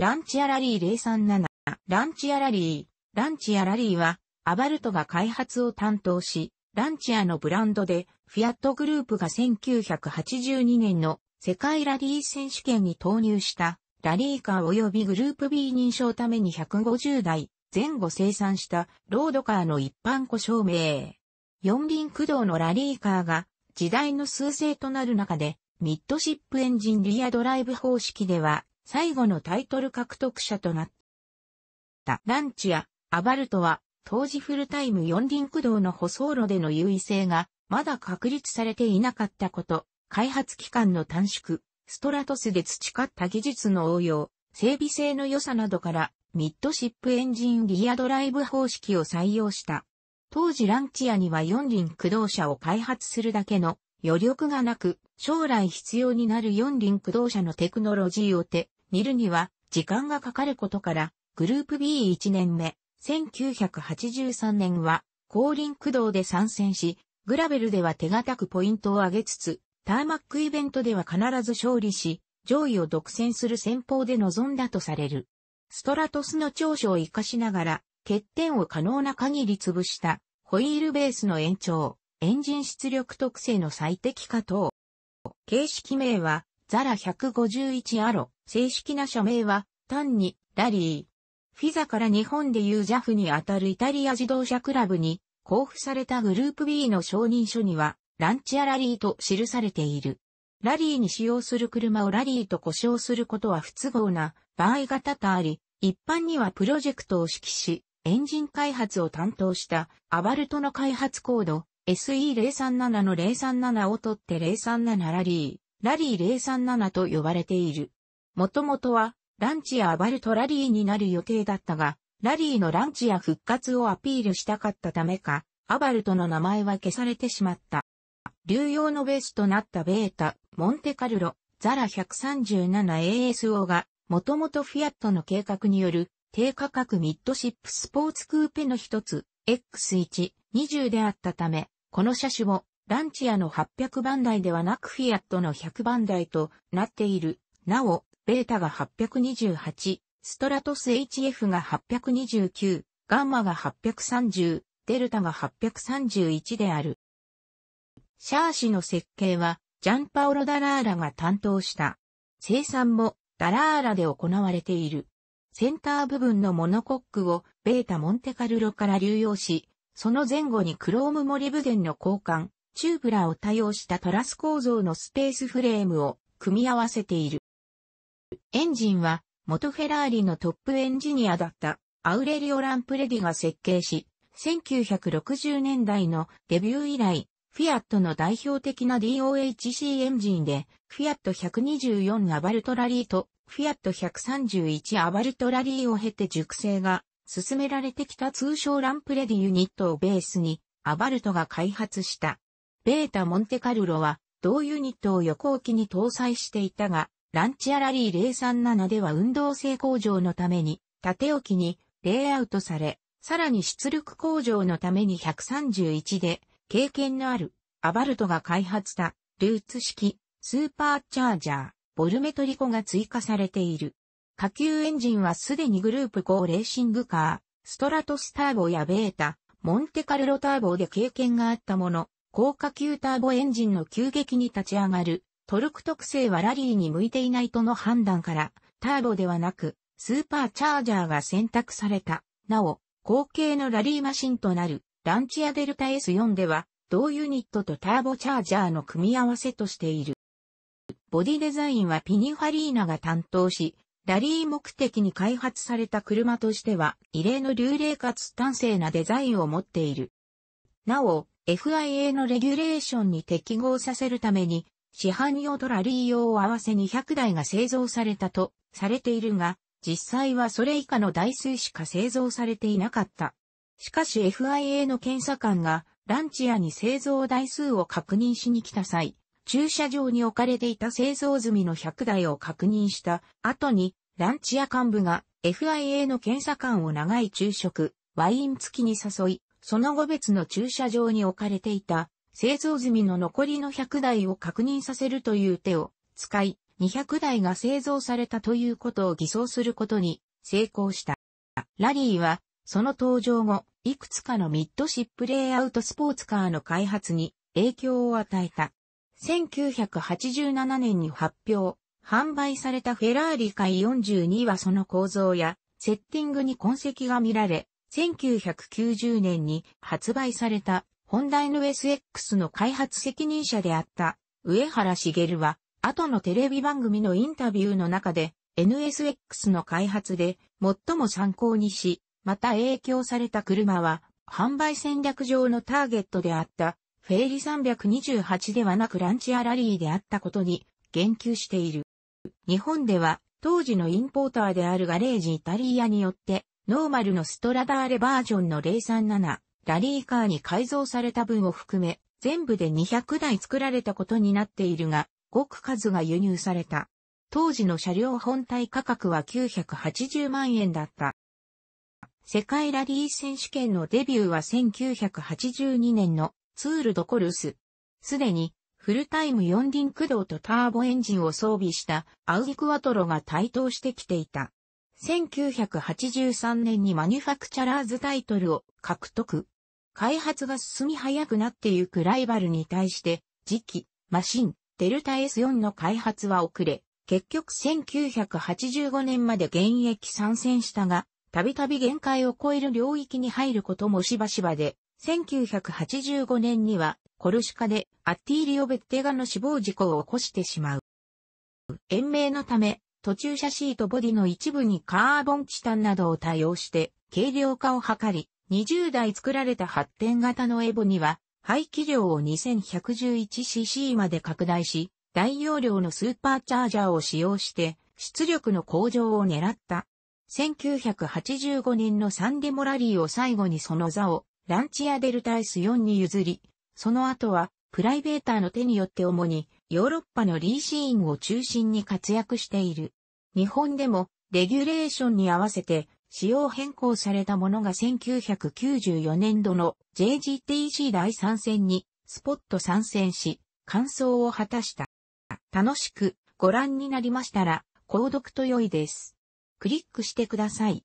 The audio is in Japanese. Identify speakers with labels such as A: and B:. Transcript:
A: ランチアラリー037、ランチアラリー、ランチアラリーは、アバルトが開発を担当し、ランチアのブランドで、フィアットグループが1982年の世界ラリー選手権に投入した、ラリーカー及びグループ B 認証ために150台前後生産したロードカーの一般故障名。四輪駆動のラリーカーが時代の趨勢となる中でミッドシップエンジンリアドライブ方式では最後のタイトル獲得者となった。ランチやアバルトは当時フルタイム四輪駆動の舗装路での優位性がまだ確立されていなかったこと、開発期間の短縮、ストラトスで培った技術の応用、整備性の良さなどからミッドシップエンジンギアドライブ方式を採用した。当時ランチアには四輪駆動車を開発するだけの余力がなく、将来必要になる四輪駆動車のテクノロジーを手見るには時間がかかることから、グループ B1 年目、1983年は、後輪駆動で参戦し、グラベルでは手堅くポイントを上げつつ、ターマックイベントでは必ず勝利し、上位を独占する戦法で臨んだとされる。ストラトスの長所を活かしながら、欠点を可能な限り潰した、ホイールベースの延長、エンジン出力特性の最適化等。形式名は、ザラ151アロ、正式な署名は、単に、ラリー。フィザから日本でいう JAF にあたるイタリア自動車クラブに、交付されたグループ B の承認書には、ランチアラリーと記されている。ラリーに使用する車をラリーと呼称することは不都合な場合が多々あり、一般にはプロジェクトを指揮し、エンジン開発を担当したアバルトの開発コード SE037 の037を取って037ラリー、ラリー037と呼ばれている。もともとは、ランチやアバルトラリーになる予定だったが、ラリーのランチや復活をアピールしたかったためか、アバルトの名前は消されてしまった。流用のベースとなったベータ、モンテカルロ、ザラ 137ASO が、もともとフィアットの計画による、低価格ミッドシップスポーツクーペの一つ、X1、20であったため、この車種をランチアの800番台ではなくフィアットの100番台となっている。なお、ベータが828、ストラトス HF が829、ガンマが830、デルタが831である。シャーシの設計は、ジャンパオロ・ダラーラが担当した。生産も、ダラーラで行われている。センター部分のモノコックを、ベータ・モンテカルロから流用し、その前後にクロームモリブデンの交換、チューブラを多用したトラス構造のスペースフレームを組み合わせている。エンジンは元フェラーリのトップエンジニアだったアウレリオ・ランプレディが設計し、1960年代のデビュー以来、フィアットの代表的な DOHC エンジンで、フィアット124アバルトラリーとフィアット131アバルトラリーを経て熟成が進められてきた通称ランプレディユニットをベースに、アバルトが開発したベータ・モンテカルロは同ユニットを横置きに搭載していたが、ランチアラリー037では運動性向上のために縦置きにレイアウトされ、さらに出力向上のために131で経験のあるアバルトが開発したルーツ式スーパーチャージャーボルメトリコが追加されている。下級エンジンはすでにグループ5レーシングカー、ストラトスターボやベータ、モンテカルロターボで経験があったもの高架級ターボエンジンの急激に立ち上がる、トルク特性はラリーに向いていないとの判断から、ターボではなく、スーパーチャージャーが選択された。なお、後継のラリーマシンとなる、ランチアデルタ S4 では、同ユニットとターボチャージャーの組み合わせとしている。ボディデザインはピニファリーナが担当し、ラリー目的に開発された車としては、異例の流麗かつ端正なデザインを持っている。なお、FIA のレギュレーションに適合させるために、市販用とラリー用を合わせ200台が製造されたとされているが、実際はそれ以下の台数しか製造されていなかった。しかし FIA の検査官がランチ屋に製造台数を確認しに来た際、駐車場に置かれていた製造済みの100台を確認した後に、ランチ屋幹部が FIA の検査官を長い昼食、ワイン付きに誘い、その後別の駐車場に置かれていた、製造済みの残りの100台を確認させるという手を使い、200台が製造されたということを偽装することに成功した。ラリーは、その登場後、いくつかのミッドシップレイアウトスポーツカーの開発に影響を与えた。1987年に発表、販売されたフェラーリ界42はその構造やセッティングに痕跡が見られ、1990年に発売されたホンダ NSX の開発責任者であった上原茂は、後のテレビ番組のインタビューの中で NSX の開発で最も参考にし、また影響された車は販売戦略上のターゲットであったフェイリ328ではなくランチアラリーであったことに言及している。日本では当時のインポーターであるガレージイタリアによってノーマルのストラダーレバージョンの037ラリーカーに改造された分を含め、全部で200台作られたことになっているが、ごく数が輸入された。当時の車両本体価格は980万円だった。世界ラリー選手権のデビューは1982年のツール・ド・コルス。すでにフルタイム四輪駆動とターボエンジンを装備したアウディクワトロが台頭してきていた。1983年にマニュファクチャラーズタイトルを獲得。開発が進み早くなってゆくライバルに対して、次期、マシン、デルタ S4 の開発は遅れ、結局1985年まで現役参戦したが、たびたび限界を超える領域に入ることもしばしばで、1985年には、コルシカでアッティーリオ・ベッテガの死亡事故を起こしてしまう。延命のため、途中車シートボディの一部にカーボンチタンなどを多用して軽量化を図り、20台作られた発展型のエボには、排気量を 2111cc まで拡大し、大容量のスーパーチャージャーを使用して、出力の向上を狙った。1985年のサンデモラリーを最後にその座をランチアデルタイス4に譲り、その後はプライベーターの手によって主にヨーロッパのリーシーンを中心に活躍している。日本でもレギュレーションに合わせて仕様変更されたものが1994年度の JGTC 第3戦にスポット参戦し、完走を果たした。楽しくご覧になりましたら、購読と良いです。クリックしてください。